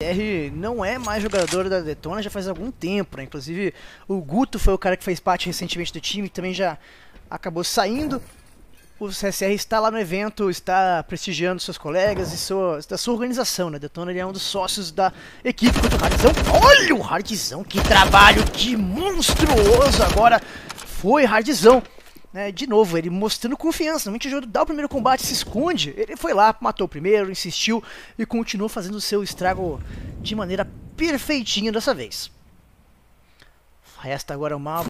R não é mais jogador da Detona já faz algum tempo, né? Inclusive, o Guto foi o cara que fez parte recentemente do time, também já acabou saindo. O CSR está lá no evento, está prestigiando seus colegas e sua, da sua organização, né? Detona ele é um dos sócios da equipe do Hardzão. Olha o Hardzão, que trabalho, que monstruoso agora foi Hardzão. Né, de novo, ele mostrando confiança. no momento o jogo dá o primeiro combate, se esconde. Ele foi lá, matou o primeiro, insistiu e continuou fazendo o seu estrago de maneira perfeitinha dessa vez. Resta agora o mal.